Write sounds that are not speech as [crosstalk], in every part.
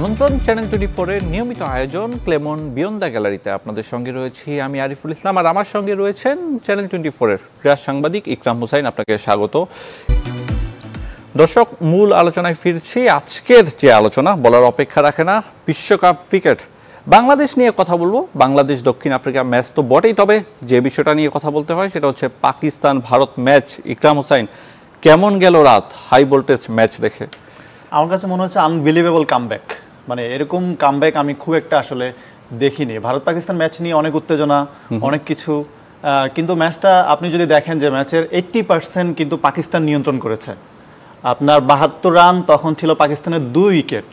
আমন্ত্রণ channel twenty ফোরের নিয়মিত আয়োজন ক্লেমন বিয়ন্দা গ্যালারিতে আপনাদের সঙ্গে রয়েছি আমি আরিফুল ইসলাম আর আমার সঙ্গে রয়েছেন চ্যানেল টোয়েন্টি ফোরের ক্রীড়া সাংবাদিক ইকরাম হুসাইন আপনাকে স্বাগত দর্শক মূল আলোচনায় ফিরছি আজকের যে আলোচনা বলার অপেক্ষা রাখে না বিশ্বকাপ ক্রিকেট বাংলাদেশ নিয়ে কথা বলবো বাংলাদেশ দক্ষিণ আফ্রিকা ম্যাচ তো বটেই তবে যে বিষয়টা নিয়ে কথা বলতে হয় সেটা হচ্ছে পাকিস্তান ভারত ম্যাচ ইকরাম হুসাইন কেমন গেল রাত হাই ভোল্টেজ ম্যাচ দেখে আমার কাছে মনে হচ্ছে আনবিলিভেবল কামব্যাক মানে এরকম কামব্যাক আমি খুব একটা আসলে দেখিনি ভারত পাকিস্তান ম্যাচ নিয়ে অনেক উত্তেজনা অনেক কিছু কিন্তু ম্যাচটা আপনি যদি দেখেন যে ম্যাচের এইট্টি পার্সেন্ট কিন্তু পাকিস্তান নিয়ন্ত্রণ করেছে আপনার বাহাত্তর রান তখন ছিল পাকিস্তানের দুই উইকেট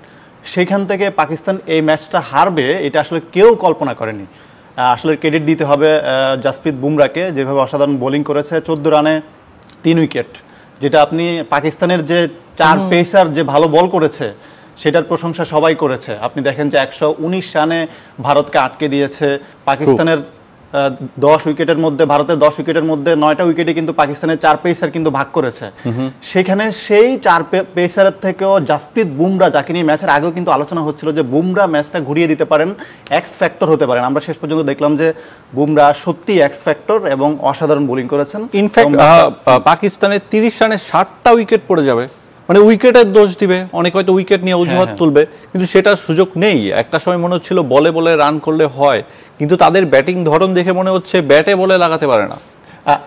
সেখান থেকে পাকিস্তান এই ম্যাচটা হারবে এটা আসলে কেউ কল্পনা করেনি আসলে ক্রেডিট দিতে হবে জাসপ্রীত বুমরাকে যেভাবে অসাধারণ বোলিং করেছে চোদ্দ রানে তিন উইকেট যেটা আপনি পাকিস্তানের যে চার পেসার যে ভালো বল করেছে সেটার প্রশংসা সবাই করেছে আপনি দেখেন যে একশো রানে ভারতকে আটকে দিয়েছে পাকিস্তানের দশ উইকেটের মধ্যে ভারতের দশ উইকেটের মধ্যে নয়টা উইকেটে কিন্তু পাকিস্তানের চার পেসার কিন্তু ভাগ করেছে সেখানে সেই চার পেসার থেকেও জাসপ্রীত বুমরা যাকে নিয়ে ম্যাচের আগেও কিন্তু আলোচনা হচ্ছিল যে বুমরা ম্যাচটা ঘুরিয়ে দিতে পারেন এক্স ফ্যাক্টর হতে পারেন আমরা শেষ পর্যন্ত দেখলাম যে বুমরা সত্যি এক্স ফ্যাক্টর এবং অসাধারণ বোলিং করেছেন ইনফ্যাক্ট পাকিস্তানের তিরিশ রানে ষাটটা উইকেট পড়ে যাবে মানে উইকেটের দোষ দিবে অনেক হয়তো উইকেট নিয়ে হ্যাঁ, অজুহাত হ্যাঁ। তুলবে কিন্তু সেটা সুযোগ নেই একটা সময় মনে হচ্ছিল বলে বলে রান করলে হয় কিন্তু তাদের ব্যাটিং ধরন দেখে মনে হচ্ছে ব্যাটে বলে লাগাতে পারে না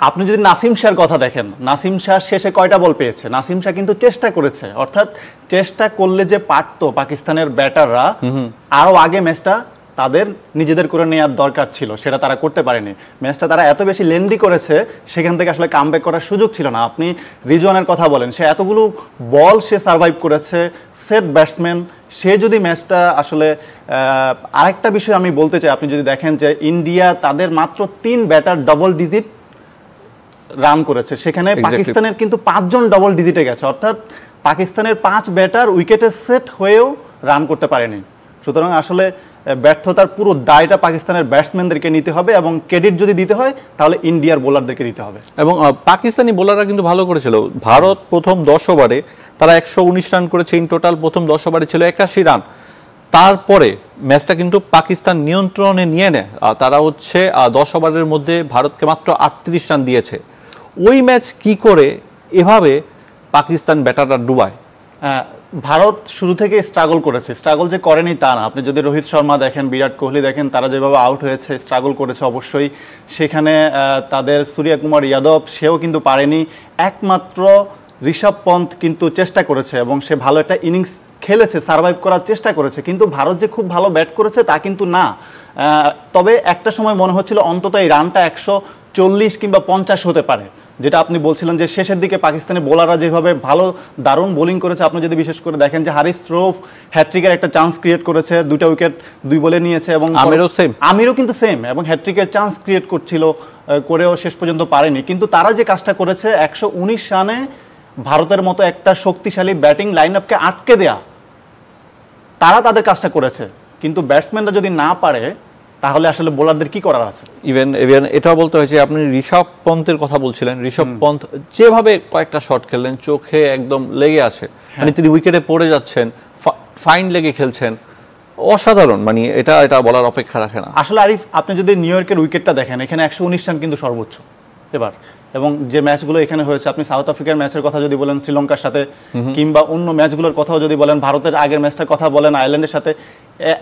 আপনি যদি নাসিম শাহর কথা দেখেন নাসিম শাহ শেষে কয়টা বল পেয়েছে নাসিম শাহ কিন্তু চেষ্টা করেছে অর্থাৎ চেষ্টা করলে যে পারতো পাকিস্তানের ব্যাটাররা আরও আগে ম্যাচটা তাদের নিজেদের করে নেওয়ার দরকার ছিল সেটা তারা করতে পারেনি ম্যাচটা তারা এত বেশি লেন্দি করেছে সেখান থেকে আসলে কাম করার সুযোগ ছিল না আপনি রিজওয়ানের কথা বলেন সে এতগুলো বল সে সার্ভাইভ করেছে সেট ব্যাটসম্যান সে যদি ম্যাচটা আসলে আরেকটা বিষয় আমি বলতে চাই আপনি যদি দেখেন যে ইন্ডিয়া তাদের মাত্র তিন ব্যাটার ডবল ডিজিট রান করেছে সেখানে পাকিস্তানের কিন্তু পাঁচজন ডবল ডিজিটে গেছে অর্থাৎ পাকিস্তানের পাঁচ ব্যাটার উইকেটে সেট হয়েও রান করতে পারেনি সুতরাং আসলে ব্যর্থতার পুরো দায়টা পাকিস্তানের ব্যাটসম্যানদেরকে নিতে হবে এবং ক্রেডিট যদি দিতে হয় তাহলে ইন্ডিয়ার বোলারদেরকে দিতে হবে এবং পাকিস্তানি বোলাররা কিন্তু ভালো করেছিল ভারত প্রথম দশ ওভারে তারা একশো উনিশ রান করেছে ইন টোটাল প্রথম দশ ওভারে ছিল একাশি রান তারপরে ম্যাচটা কিন্তু পাকিস্তান নিয়ন্ত্রণে নিয়ে নেয় তারা হচ্ছে দশ ওভারের মধ্যে ভারতকে মাত্র আটত্রিশ রান দিয়েছে ওই ম্যাচ কি করে এভাবে পাকিস্তান ব্যাটাররা ডুবায় ভারত শুরু থেকে স্ট্রাগল করেছে স্ট্রাগল যে করেনি তা না আপনি যদি রোহিত শর্মা দেখেন বিরাট কোহলি দেখেন তারা যেভাবে আউট হয়েছে স্ট্রাগল করেছে অবশ্যই সেখানে তাদের সূর্যা কুমার যাদব সেও কিন্তু পারেনি একমাত্র ঋষভ পন্থ কিন্তু চেষ্টা করেছে এবং সে ভালো একটা ইনিংস খেলেছে সার্ভাইভ করার চেষ্টা করেছে কিন্তু ভারত যে খুব ভালো ব্যাট করেছে তা কিন্তু না তবে একটা সময় মনে হচ্ছিল অন্তত এই রানটা একশো চল্লিশ কিংবা পঞ্চাশ হতে পারে যেটা আপনি বলছিলেন যে শেষের দিকে পাকিস্তানি বোলাররা যেভাবে ভালো দারুণ বোলিং করেছে আপনি যদি বিশেষ করে দেখেন যে হারিস রোফ হ্যাট্রিকের একটা চান্স ক্রিয়েট করেছে দুইটা উইকেট দুই বলে নিয়েছে এবং আমিরও সেম আমিরও কিন্তু সেম এবং হ্যাট্রিকের চান্স ক্রিয়েট করছিল করেও শেষ পর্যন্ত পারেনি কিন্তু তারা যে কাজটা করেছে একশো রানে ভারতের মতো একটা শক্তিশালী ব্যাটিং লাইন আপকে আটকে দেয়া তারা তাদের কাজটা করেছে কিন্তু ব্যাটসম্যানরা যদি না পারে তাহলে আসলে বোলারদের কি করার আছে ইভেন ইভেন এটাও বলতে হয়েছে আপনি ঋষভ পন্থের কথা বলছিলেন ঋষভ পন্থ যেভাবে কয়েকটা শট খেললেন চোখে একদম লেগে আছে হ্যাঁ। মানে তিনি উইকেটে পড়ে যাচ্ছেন ফাইন লেগে খেলছেন অসাধারণ মানে এটা এটা বলার অপেক্ষা রাখে না আসলে আরিফ আপনি যদি নিউ ইয়র্কের উইকেটটা দেখেন এখানে একশো রান কিন্তু সর্বোচ্চ এবার এবং যে ম্যাচগুলো এখানে হয়েছে আপনি সাউথ আফ্রিকার ম্যাচের কথা যদি বলেন শ্রীলঙ্কার সাথে কিংবা অন্য ম্যাচগুলোর কথাও যদি বলেন ভারতের আগের ম্যাচটার কথা বলেন আয়ারল্যান্ডের সাথে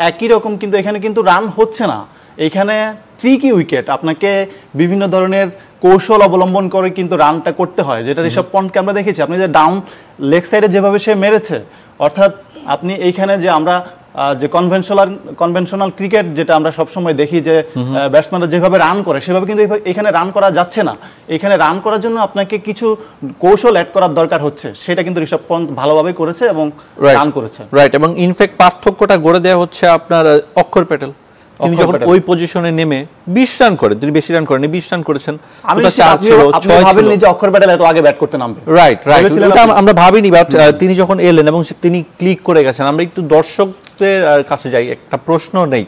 একই রকম কিন্তু এখানে কিন্তু রান হচ্ছে না এখানে ট্রিকি উইকেট আপনাকে বিভিন্ন ধরনের কৌশল অবলম্বন করে কিন্তু রানটা করতে হয় যেটা ঋষভ পন্টকে আমরা দেখেছি আপনি যে ডাউন লেগ সাইডে যেভাবে সে মেরেছে অর্থাৎ আপনি এইখানে যে আমরা যে কনভেনশনাল কনভেনশনাল ক্রিকেট যেটা আমরা সবসময় দেখি যে ব্যাটসম্যানরা যেভাবে রান করে সেভাবে কিন্তু এখানে রান করা যাচ্ছে না এখানে রান করার জন্য আপনাকে কিছু কৌশল অ্যাড করার দরকার হচ্ছে সেটা কিন্তু ঋষভ পন্থ ভালোভাবে করেছে এবং রান করেছে রাইট এবং ইনফ্যাক্ট পার্থক্যটা গড়ে দেওয়া হচ্ছে আপনার অক্ষর প্যাটেল তিনি যখন ওই পজিশনে নেমে বিশ রান করে তিনি বেশি রান করেন বিশ রান করেছেন রাইট রাইট আমরা ভাবিনি বাট তিনি যখন এলেন এবং তিনি ক্লিক করে গেছেন আমরা একটু দর্শকদের কাছে যাই একটা প্রশ্ন নেই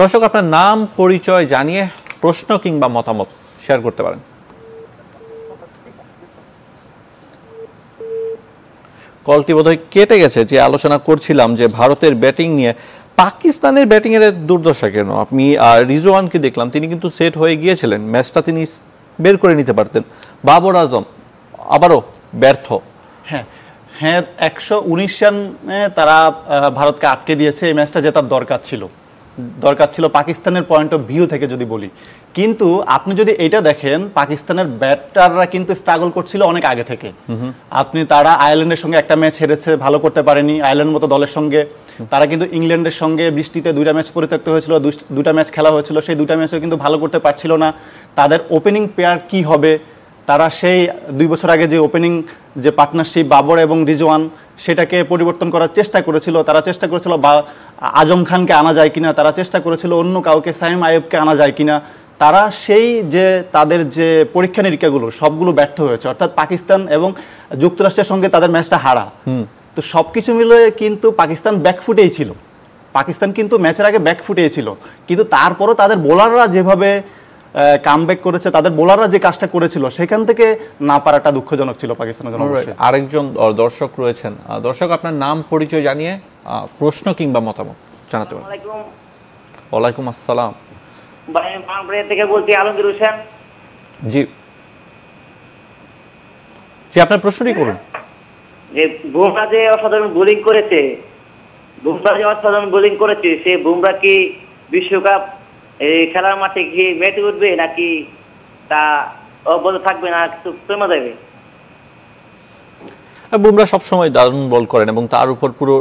দর্শক আপনার নাম পরিচয় জানিয়ে প্রশ্ন কিংবা মতামত শেয়ার করতে পারেন কলটি বোধহয় কেটে গেছে যে আলোচনা করছিলাম যে ভারতের ব্যাটিং নিয়ে পাকিস্তানের ব্যাটিংয়ের দুর্দশা কেন আপনি রিজওয়ানকে দেখলাম তিনি কিন্তু সেট হয়ে গিয়েছিলেন ম্যাচটা তিনি বের করে নিতে পারতেন বাবর আজম আবারও ব্যর্থ হ্যাঁ হ্যাঁ একশো উনিশ রানে তারা ভারতকে আটকে দিয়েছে এই ম্যাচটা জেতার দরকার ছিল দরকার ছিল পাকিস্তানের পয়েন্ট অফ ভিউ থেকে যদি বলি কিন্তু আপনি যদি এটা দেখেন পাকিস্তানের ব্যাটাররা কিন্তু স্ট্রাগল করছিল অনেক আগে থেকে আপনি তারা আয়ারল্যান্ডের সঙ্গে একটা ম্যাচ হেরেছে ভালো করতে পারেনি আয়ারল্যান্ড মতো দলের সঙ্গে তারা কিন্তু ইংল্যান্ডের সঙ্গে বৃষ্টিতে দুইটা ম্যাচ পরিত্যক্ত হয়েছিল দুটা ম্যাচ খেলা হয়েছিল সেই দুটা ম্যাচেও কিন্তু ভালো করতে পারছিল না তাদের ওপেনিং পেয়ার কি হবে তারা সেই দুই বছর আগে যে ওপেনিং যে পার্টনারশিপ বাবর এবং রিজওয়ান সেটাকে পরিবর্তন করার চেষ্টা করেছিল তারা চেষ্টা করেছিল বা আজম খানকে আনা যায় কিনা তারা চেষ্টা করেছিল অন্য কাউকে সাইম আয়বকে আনা যায় কিনা তারা সেই যে তাদের যে পরীক্ষা নিরীক্ষাগুলো সবগুলো ব্যর্থ হয়েছে অর্থাৎ পাকিস্তান এবং যুক্তরাষ্ট্রের সঙ্গে তাদের ম্যাচটা হারা তো সব কিছু মিলে কিন্তু পাকিস্তান ব্যাকফুটেই ছিল পাকিস্তান কিন্তু ম্যাচের আগে ব্যাকফুটেই ছিল কিন্তু তারপরও তাদের বোলাররা যেভাবে কামব্যাক করেছে তাদের বোলাররা যে কাজটা করেছিল সেখান থেকে না পারাটা দুঃখজনক ছিল পাকিস্তানের জন্য আরেকজন দর্শক রয়েছেন দর্শক আপনার নাম পরিচয় জানিয়ে প্রশ্ন কিংবা মতামত জানাতে পারেন ওয়ালাইকুম আসসালাম থেকে বলছি আলমগীর হোসেন জি জি আপনার প্রশ্নটি করুন বুমরা যে অসাধারণ বোলিং করেছে বুমরা যে অসাধারণ বোলিং করেছে সে বুমরা কি বিশ্বকাপ খেলার মাঠে গিয়ে মেটে উঠবে নাকি তা অবদ থাকবে না কিছু থেমে যাবে বুমরা সবসময় দারুণ বল করেন এবং তার উপর পুরো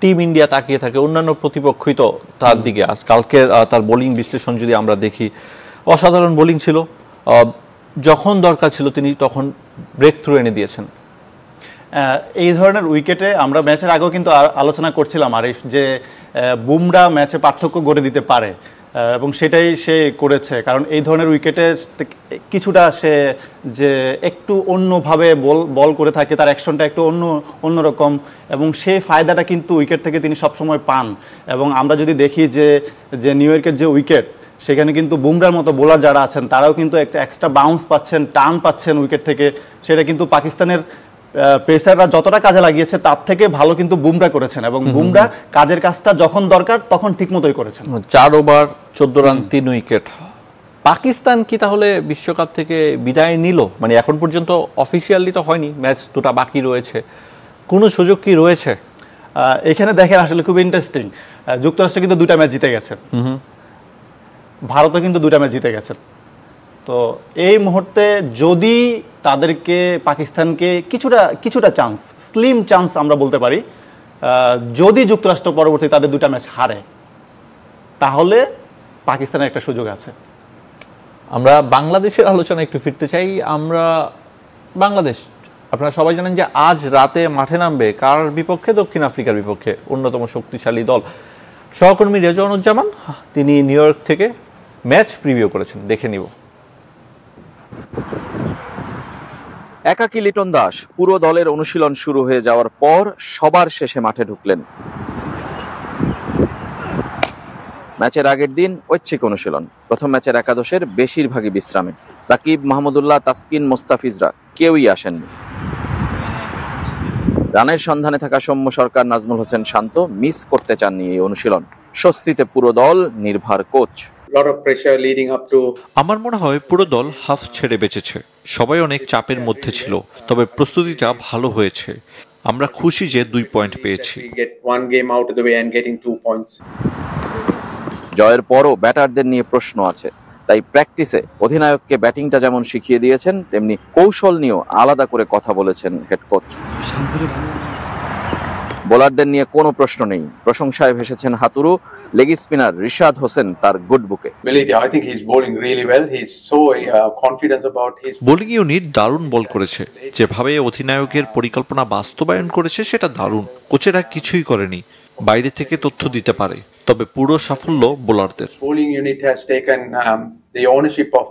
টিম ইন্ডিয়া তাকিয়ে থাকে অন্যান্য প্রতিপক্ষই তো তার দিকে আজ কালকে তার বোলিং বিশ্লেষণ যদি আমরা দেখি অসাধারণ বোলিং ছিল যখন দরকার ছিল তিনি তখন ব্রেক থ্রু এনে দিয়েছেন এই ধরনের উইকেটে আমরা ম্যাচের আগেও কিন্তু আলোচনা করছিলাম আরিফ যে বুমরা ম্যাচে পার্থক্য গড়ে দিতে পারে এবং সেটাই সে করেছে কারণ এই ধরনের উইকেটে কিছুটা সে যে একটু অন্যভাবে বল বল করে থাকে তার অ্যাকশনটা একটু অন্য অন্যরকম এবং সেই ফায়দাটা কিন্তু উইকেট থেকে তিনি সবসময় পান এবং আমরা যদি দেখি যে যে নিউ ইয়র্কের যে উইকেট সেখানে কিন্তু বুমরার মতো বোলার যারা আছেন তারাও কিন্তু একটা এক্সট্রা বাউন্স পাচ্ছেন টান পাচ্ছেন উইকেট থেকে সেটা কিন্তু পাকিস্তানের পেসাররা যতটা কাজে লাগিয়েছে তার থেকে ভালো কিন্তু বুমরা করেছেন এবং বুমরা কাজের কাজটা যখন দরকার তখন ঠিকমতোই করেছেন চার ওভার চোদ্দ রান তিন উইকেট পাকিস্তান কি তাহলে বিশ্বকাপ থেকে বিদায় নিল মানে এখন পর্যন্ত অফিসিয়ালি তো হয়নি ম্যাচ দুটা বাকি রয়েছে কোনো সুযোগ কি রয়েছে এখানে দেখেন আসলে খুব ইন্টারেস্টিং যুক্তরাষ্ট্র কিন্তু দুটা ম্যাচ জিতে গেছে ভারতও কিন্তু দুটা ম্যাচ জিতে গেছে তো এই মুহূর্তে যদি তাদেরকে পাকিস্তানকে কিছুটা কিছুটা চান্স স্লিম চান্স আমরা বলতে পারি যদি যুক্তরাষ্ট্র পরবর্তী তাদের দুটা ম্যাচ হারে তাহলে পাকিস্তানের একটা সুযোগ আছে আমরা বাংলাদেশের আলোচনা একটু ফিরতে চাই আমরা বাংলাদেশ আপনারা সবাই জানেন যে আজ রাতে মাঠে নামবে কার বিপক্ষে দক্ষিণ আফ্রিকার বিপক্ষে অন্যতম শক্তিশালী দল সহকর্মী রেজওয়ানুজ্জামান তিনি নিউ ইয়র্ক থেকে ম্যাচ প্রিভিউ করেছেন দেখে নিব একাকি লিটন দাস পুরো দলের অনুশীলন শুরু হয়ে যাওয়ার পর সবার শেষে মাঠে ঢুকলেন ম্যাচের আগের দিন ঐচ্ছিক অনুশীলন প্রথম ম্যাচের একাদশের বেশিরভাগই বিশ্রামে সাকিব মাহমুদুল্লাহ তাসকিন মোস্তাফিজরা কেউই আসেননি রানের সন্ধানে থাকা সৌম্য সরকার নাজমুল হোসেন শান্ত মিস করতে চাননি এই অনুশীলন স্বস্তিতে পুরো দল নির্ভার কোচ আমার মনে হয় পুরো দল হাফ ছেড়ে বেঁচেছে সবাই অনেক চাপের মধ্যে ছিল তবে প্রস্তুতিটা ভালো হয়েছে আমরা খুশি যে দুই পয়েন্ট পেয়েছি জয়ের পরও ব্যাটারদের নিয়ে প্রশ্ন আছে তাই প্র্যাকটিসে অধিনায়ককে ব্যাটিংটা যেমন শিখিয়ে দিয়েছেন তেমনি কৌশল নিয়েও আলাদা করে কথা বলেছেন হেড কোচ বোলারদের নিয়ে কোনো প্রশ্ন নেই প্রশংসায় ভেসেছেন হাতুরু লেগ স্পিনার রিশাদ হোসেন তার গুড বুকে বোলিং ইউনিট দারুণ বল করেছে যেভাবে অধিনায়কের পরিকল্পনা বাস্তবায়ন করেছে সেটা দারুণ কোচেরা কিছুই করেনি বাইরে থেকে তথ্য দিতে পারে তবে পুরো সাফল্য বোলারদের bowling unit has taken the ownership of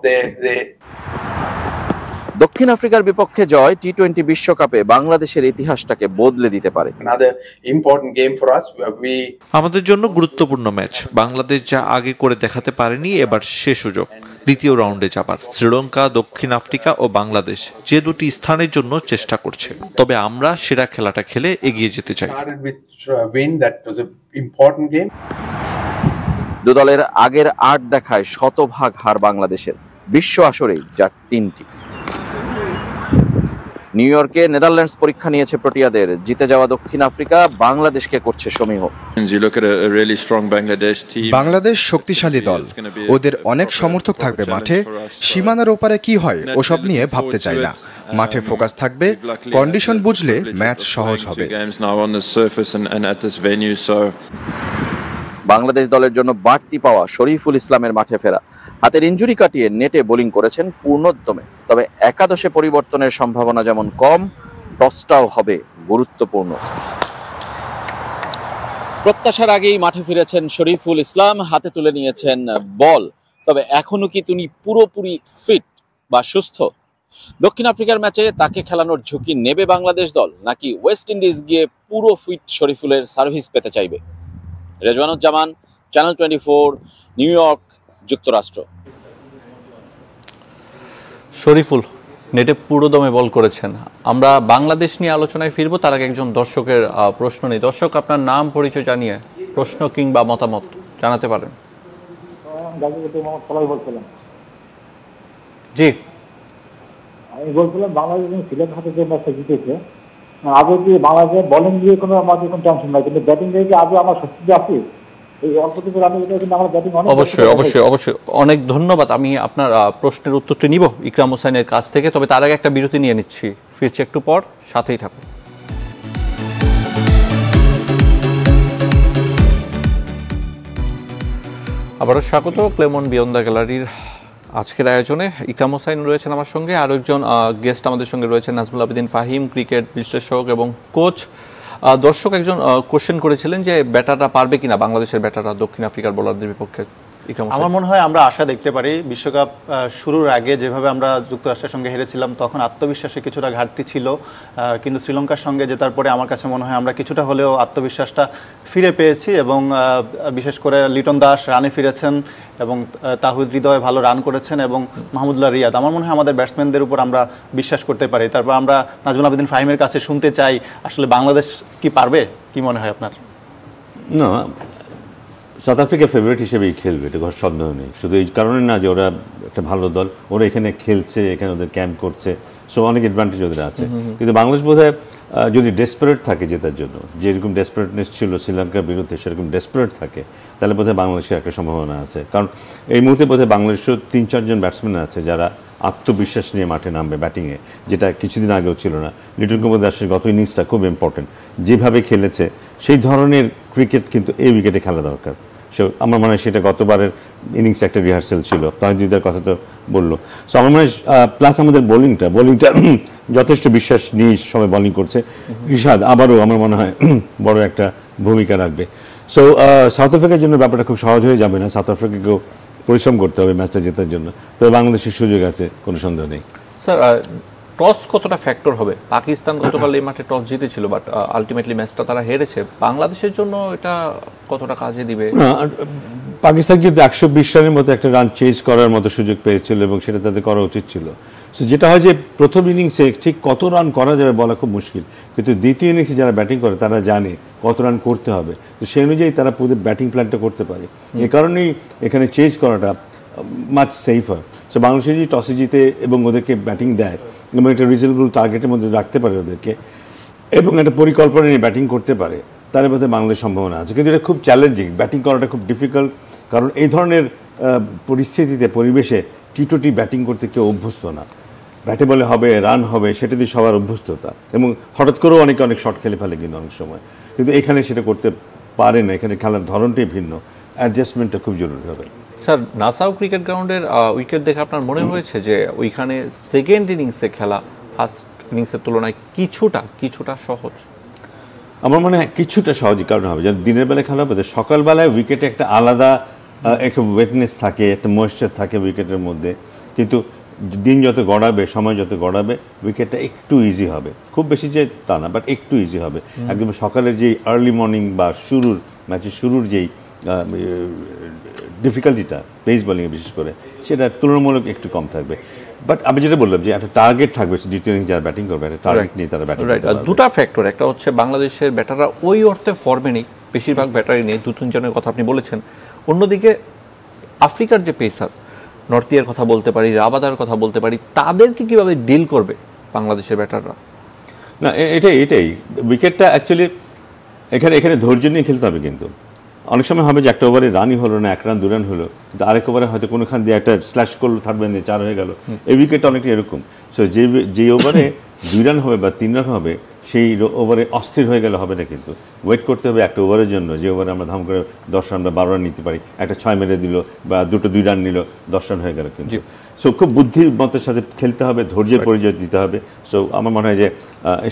দক্ষিণ আফ্রিকার বিপক্ষে জয় টি টোয়েন্টি বিশ্বকাপে বাংলাদেশের ইতিহাসটাকে বদলে দিতে পারে uh, আমাদের জন্য গুরুত্বপূর্ণ ম্যাচ বাংলাদেশ যা আগে করে দেখাতে পারেনি এবার সে সুযোগ দ্বিতীয় রাউন্ডে যাবার শ্রীলঙ্কা দক্ষিণ আফ্রিকা ও বাংলাদেশ যে দুটি স্থানের জন্য চেষ্টা করছে তবে আমরা সেরা খেলাটা খেলে এগিয়ে যেতে চাই uh, দুদলের আগের আট দেখায় শতভাগ হার বাংলাদেশের বিশ্ব আসরে যার তিনটি নিউ ইয়র্কে নেদারল্যান্ডস পরীক্ষা নিয়েছে প্রোটিয়াদের জিতে যাওয়া দক্ষিণ আফ্রিকা বাংলাদেশকে করছে সমীহ বাংলাদেশ শক্তিশালী দল ওদের অনেক সমর্থক থাকবে uh, মাঠে uh, সীমানার ওপারে কি হয় ওসব নিয়ে ভাবতে চাই না um, মাঠে ফোকাস থাকবে কন্ডিশন বুঝলে ম্যাচ সহজ হবে বাংলাদেশ দলের জন্য বাড়তি পাওয়া শরীফুল ইসলামের মাঠে ফেরা হাতের ইঞ্জুরি কাটিয়ে নেটে বোলিং করেছেন পূর্ণোদ্যমে তবে একাদশে পরিবর্তনের সম্ভাবনা যেমন কম টসটাও হবে গুরুত্বপূর্ণ প্রত্যাশার আগেই মাঠে ফিরেছেন শরীফুল ইসলাম হাতে তুলে নিয়েছেন বল তবে এখনো কি তিনি পুরোপুরি ফিট বা সুস্থ দক্ষিণ আফ্রিকার ম্যাচে তাকে খেলানোর ঝুঁকি নেবে বাংলাদেশ দল নাকি ওয়েস্ট ইন্ডিজ গিয়ে পুরো ফিট শরীফুলের সার্ভিস পেতে চাইবে Rezwanuzzaman channel twenty four New York যুক্তরাষ্ট্র শরীফুল নেটে পুরোদমে বল করেছেন আমরা বাংলাদেশ নিয়ে আলোচনায় ফিরবো তার আগে একজন দর্শকের প্রশ্ন নেই দর্শক আপনার নাম পরিচয় জানিয়ে প্রশ্ন কিংবা মতামত জানাতে পারেন জি আমি বলছিলাম বাংলাদেশ সিলেট হাতে যে ম্যাচটা জিতেছে আগে যে বাংলাদেশে বলিং দিয়ে কোনো আমাদের কোনো টেনশন নাই কিন্তু ব্যাটিং দিয়ে যে আগে আমার সত্যি আছে অবশ্যই অবশ্যই অবশ্যই অনেক ধন্যবাদ আমি আপনার প্রশ্নের উত্তরটি নিব ইকরাম হোসেনের কাছ থেকে তবে তার আগে একটা বিরতি নিয়ে নিচ্ছি ফিরছি একটু পর সাথেই থাকুন আবারও স্বাগত ক্লেমন বিয়ন্দা গ্যালারির আজকের আয়োজনে ইকরাম হোসাইন রয়েছেন আমার সঙ্গে আর একজন গেস্ট আমাদের সঙ্গে রয়েছেন নাজমুল আবেদিন ফাহিম ক্রিকেট বিশ্লেষক এবং কোচ দর্শক একজন কোশ্চেন করেছিলেন যে ব্যাটাররা পারবে কিনা বাংলাদেশের ব্যাটাররা দক্ষিণ আফ্রিকার বোলারদের বিপক্ষে আমার মনে হয় আমরা আশা দেখতে পারি বিশ্বকাপ শুরুর আগে যেভাবে আমরা যুক্তরাষ্ট্রের সঙ্গে হেরেছিলাম তখন আত্মবিশ্বাসে কিছুটা ঘাটতি ছিল কিন্তু শ্রীলঙ্কার সঙ্গে জেতার পরে আমার কাছে মনে হয় আমরা কিছুটা হলেও আত্মবিশ্বাসটা ফিরে পেয়েছি এবং বিশেষ করে লিটন দাস রানে ফিরেছেন এবং তাহুদ হৃদয় ভালো রান করেছেন এবং মাহমুদুল্লাহ রিয়াদ আমার মনে হয় আমাদের ব্যাটসম্যানদের উপর আমরা বিশ্বাস করতে পারি তারপর আমরা নাজমুল আবেদিন ফাহিমের কাছে শুনতে চাই আসলে বাংলাদেশ কি পারবে কি মনে হয় আপনার না সাউথ আফ্রিকা ফেভারিট হিসেবেই খেলবে এটা কোনো সন্দেহ নেই শুধু এই কারণে না যে ওরা একটা ভালো দল ওরা এখানে খেলছে এখানে ওদের ক্যাম্প করছে সো অনেক অ্যাডভান্টেজ ওদের আছে কিন্তু বাংলাদেশ বোধ যদি ডেসপারেট থাকে জেতার জন্য যেরকম ডেসপারেটনেস ছিল শ্রীলঙ্কার বিরুদ্ধে সেরকম ডেসপারেট থাকে তাহলে বোধহয় বাংলাদেশের একটা সম্ভাবনা আছে কারণ এই মুহূর্তে বোধহয় বাংলাদেশেও তিন চারজন ব্যাটসম্যান আছে যারা আত্মবিশ্বাস নিয়ে মাঠে নামবে ব্যাটিংয়ে যেটা কিছুদিন আগেও ছিল না লিটন কুমার দাসের গত ইনিংসটা খুব ইম্পর্টেন্ট যেভাবে খেলেছে সেই ধরনের ক্রিকেট কিন্তু এই উইকেটে খেলা দরকার আমার মনে হয় সেটা গতবারের ইনিংসে একটা রিহার্সেল ছিল তহিদিদার কথা তো বললো সো আমার মনে হয় প্লাস আমাদের বোলিংটা বোলিংটা [clears throat] যথেষ্ট বিশ্বাস নিয়ে সবাই বোলিং করছে ঋষাদ আবারও আমার মনে হয় [clears throat] বড় একটা ভূমিকা রাখবে সো সাউথ আফ্রিকার জন্য ব্যাপারটা খুব সহজ হয়ে যাবে না সাউথ আফ্রিকাকেও পরিশ্রম করতে হবে ম্যাচটা জেতার জন্য তবে বাংলাদেশের সুযোগ আছে কোনো সন্দেহ নেই স্যার টস কতটা ফ্যাক্টর হবে পাকিস্তান গতকাল এই মাঠে টস জিতেছিল বাট আলটিমেটলি ম্যাচটা তারা হেরেছে বাংলাদেশের জন্য এটা কতটা কাজে দিবে পাকিস্তান কিন্তু একশো বিশ রানের মতো একটা রান চেঞ্জ করার মতো সুযোগ পেয়েছিল এবং সেটা তাদের করা উচিত ছিল সো যেটা হয় যে প্রথম ইনিংসে ঠিক কত রান করা যাবে বলা খুব মুশকিল কিন্তু দ্বিতীয় ইনিংসে যারা ব্যাটিং করে তারা জানে কত রান করতে হবে তো সেই অনুযায়ী তারা পুরো ব্যাটিং প্ল্যানটা করতে পারে এ কারণেই এখানে চেঞ্জ করাটা মাচ সেফার সো বাংলাদেশে যদি টসে জিতে এবং ওদেরকে ব্যাটিং দেয় এবং একটা রিজনেবল টার্গেটের মধ্যে রাখতে পারে ওদেরকে এবং একটা পরিকল্পনা নিয়ে ব্যাটিং করতে পারে তার মধ্যে বাংলাদেশ সম্ভাবনা আছে কিন্তু এটা খুব চ্যালেঞ্জিং ব্যাটিং করাটা খুব ডিফিকাল্ট কারণ এই ধরনের পরিস্থিতিতে পরিবেশে টি টোয়েন্টি ব্যাটিং করতে কেউ অভ্যস্ত না ব্যাটে বলে হবে রান হবে সেটা দিয়ে সবার অভ্যস্ততা এবং হঠাৎ করেও অনেকে অনেক শট খেলে ফেলে কিন্তু অনেক সময় কিন্তু এখানে সেটা করতে পারে না এখানে খেলার ধরনটাই ভিন্ন অ্যাডজাস্টমেন্টটা খুব জরুরি হবে স্যার নাসাউ ক্রিকেট গ্রাউন্ডের উইকেট দেখে আপনার মনে হয়েছে যে ওইখানে সেকেন্ড ইনিংসে খেলা ফার্স্ট ইনিংসের তুলনায় কিছুটা কিছুটা সহজ আমার মনে হয় কিছুটা সহজই কারণ হবে যেন দিনের বেলা খেলা হবে সকালবেলায় উইকেটে একটা আলাদা একটা ওয়েটনেস থাকে একটা ময়েশ্চার থাকে উইকেটের মধ্যে কিন্তু দিন যত গড়াবে সময় যত গড়াবে উইকেটটা একটু ইজি হবে খুব বেশি যে তা না বাট একটু ইজি হবে একদম সকালের যেই আর্লি মর্নিং বা শুরুর ম্যাচের শুরুর যেই ডিফিকাল্টিটা পেস বলিংয়ে বিশেষ করে সেটা তুলনামূলক একটু কম থাকবে বাট আমি যেটা বললাম যে একটা টার্গেট থাকবে দ্বিতীয় ইনিংস যারা ব্যাটিং করবে একটা টার্গেট নিয়ে তারা ব্যাটিং দুটা ফ্যাক্টর একটা হচ্ছে বাংলাদেশের ব্যাটাররা ওই অর্থে ফর্মে নেই বেশিরভাগ ব্যাটারি নেই দু তিনজনের কথা আপনি বলেছেন অন্যদিকে আফ্রিকার যে পেসার নর্থিয়ার কথা বলতে পারি রাবাদার কথা বলতে পারি তাদেরকে কীভাবে ডিল করবে বাংলাদেশের ব্যাটাররা না এটাই এটাই উইকেটটা অ্যাকচুয়ালি এখানে এখানে ধৈর্য নিয়ে খেলতে হবে কিন্তু অনেক সময় হবে যে একটা ওভারে রানই হলো না এক রান দু রান হলো কিন্তু আরেক ওভারে হয়তো কোনোখান দিয়ে একটা স্ল্যাশ করলো থার্ড ম্যান দিয়ে চার হয়ে গেল এই উইকেটটা অনেকটা এরকম সো যে যে ওভারে দুই রান হবে বা তিন রান হবে সেই ওভারে অস্থির হয়ে গেলে হবে না কিন্তু ওয়েট করতে হবে একটা ওভারের জন্য যে ওভারে আমরা ধাম করে দশ রান বা বারো রান নিতে পারি একটা ছয় মেরে দিল বা দুটো দুই রান নিল দশ রান হয়ে গেল কিন্তু সো খুব বুদ্ধির মতের সাথে খেলতে হবে ধৈর্যের পরিচয় দিতে হবে সো আমার মনে হয় যে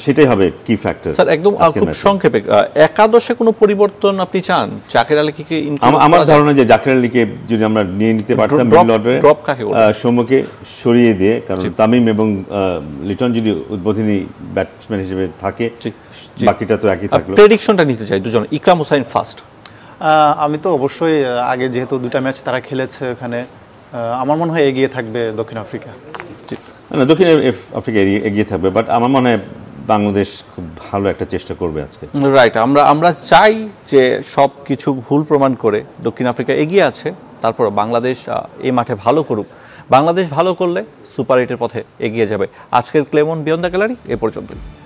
সেটাই হবে কি ফ্যাক্টর স্যার একদম খুব সংক্ষেপে একাদশে কোনো পরিবর্তন আপনি চান জাকের আলীকে আমার ধারণা যে জাকের আলীকে যদি আমরা নিয়ে নিতে পারতাম ড্রপ কাকে সৌম্যকে সরিয়ে দিয়ে কারণ তামিম এবং লিটন যদি উদ্বোধনী ব্যাটসম্যান হিসেবে থাকে বাকিটা তো একই থাকলো প্রেডিকশনটা নিতে চাই দুজন ইকরাম হোসাইন ফার্স্ট আমি তো অবশ্যই আগে যেহেতু দুটা ম্যাচ তারা খেলেছে ওখানে আমার মনে হয় এগিয়ে থাকবে দক্ষিণ আফ্রিকা না দক্ষিণ আফ্রিকা এগিয়ে থাকবে বাট আমার মনে হয় বাংলাদেশ খুব ভালো একটা চেষ্টা করবে আজকে রাইট আমরা আমরা চাই যে সব কিছু ভুল প্রমাণ করে দক্ষিণ আফ্রিকা এগিয়ে আছে তারপর বাংলাদেশ এই মাঠে ভালো করুক বাংলাদেশ ভালো করলে সুপার এইটের পথে এগিয়ে যাবে আজকের ক্লেমন বিয়ন্দা গ্যালারি এ পর্যন্তই